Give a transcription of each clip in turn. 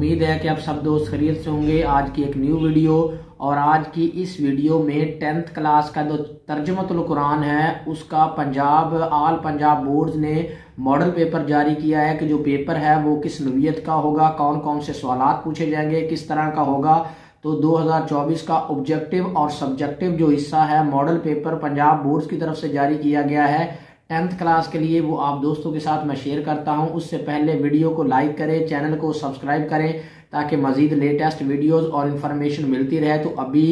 उम्मीद है कि आप सब दोस्त खरीद से होंगे आज की एक न्यू वीडियो और आज की इस वीडियो में टेंथ क्लास का जो तर्जमतुल कुरान है उसका पंजाब आल पंजाब बोर्ड ने मॉडल पेपर जारी किया है कि जो पेपर है वो किस नवीयत का होगा कौन कौन से सवाल पूछे जाएंगे किस तरह का होगा तो 2024 का ऑब्जेक्टिव और सब्जेक्टिव जो हिस्सा है मॉडल पेपर पंजाब बोर्ड की तरफ से जारी किया गया है टेंथ क्लास के लिए वो आप दोस्तों के साथ मैं शेयर करता हूँ उससे पहले वीडियो को लाइक करें चैनल को सब्सक्राइब करें ताकि मजीद लेटेस्ट वीडियोस और इन्फॉर्मेशन मिलती रहे तो अभी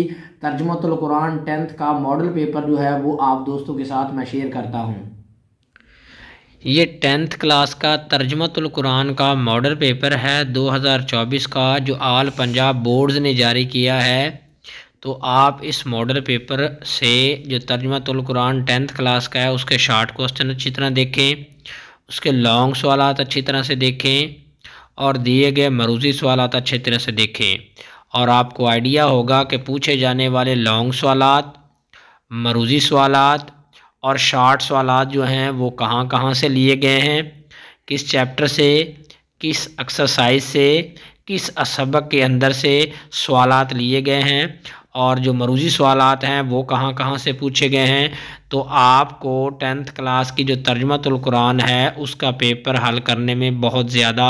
तर्जमतुल कुरान टेंथ का मॉडल पेपर जो है वो आप दोस्तों के साथ मैं शेयर करता हूँ ये टेंथ क्लास का तर्जमतुल कुरान का मॉडल पेपर है 2024 का जो आल पंजाब बोर्ड्स ने जारी किया है तो आप इस मॉडल पेपर से जो तर्जमा कुरान टेंथ क्लास का है उसके शार्ट क्वेश्चन अच्छी तरह देखें उसके लॉन्ग सवाल अच्छी तरह से देखें और दिए गए मरूजी सवाल अच्छी तरह से देखें और आपको आइडिया होगा कि पूछे जाने वाले लॉन्ग सवाल मरूजी सवाल और शार्ट सवाल जो हैं वो कहाँ कहाँ से लिए गए हैं किस चैप्टर से किस एक्सरसाइज से किस सबक के अंदर से सवाल लिए गए हैं और जो मरूजी सवाल हैं वो कहाँ कहाँ से पूछे गए हैं तो आपको टेंथ क्लास की जो तर्जमातुल्कुरान है उसका पेपर हल करने में बहुत ज़्यादा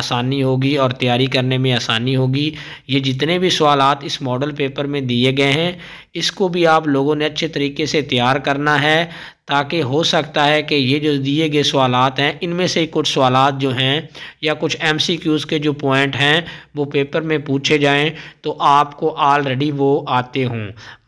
आसानी होगी और तैयारी करने में आसानी होगी ये जितने भी सवाल इस मॉडल पेपर में दिए गए हैं इसको भी आप लोगों ने अच्छे तरीके से तैयार करना है ताकि हो सकता है कि ये जो दिए गए सवाल हैं इनमें से कुछ सवाल जो हैं या कुछ एम सी क्यूज़ के जो पॉइंट हैं वो पेपर में पूछे जाएं तो आपको ऑलरेडी वो आते हों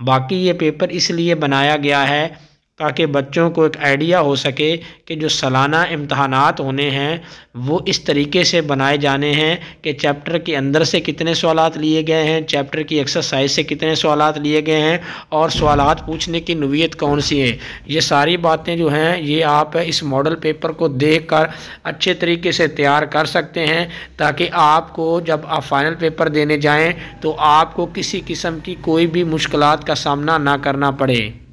बाकी ये पेपर इसलिए बनाया गया है ताकि बच्चों को एक आइडिया हो सके कि जो सालाना इम्तहान होने हैं वो इस तरीके से बनाए जाने हैं कि चैप्टर के अंदर से कितने सवाल लिए गए हैं चैप्टर की एक्सरसाइज से कितने सवाल लिए गए हैं और सवाल पूछने की नवीयत कौन सी है ये सारी बातें जो हैं ये आप इस मॉडल पेपर को देख कर अच्छे तरीके से तैयार कर सकते हैं ताकि आपको जब आप फाइनल पेपर देने जाएँ तो आपको किसी किस्म की कोई भी मुश्किल का सामना ना करना पड़े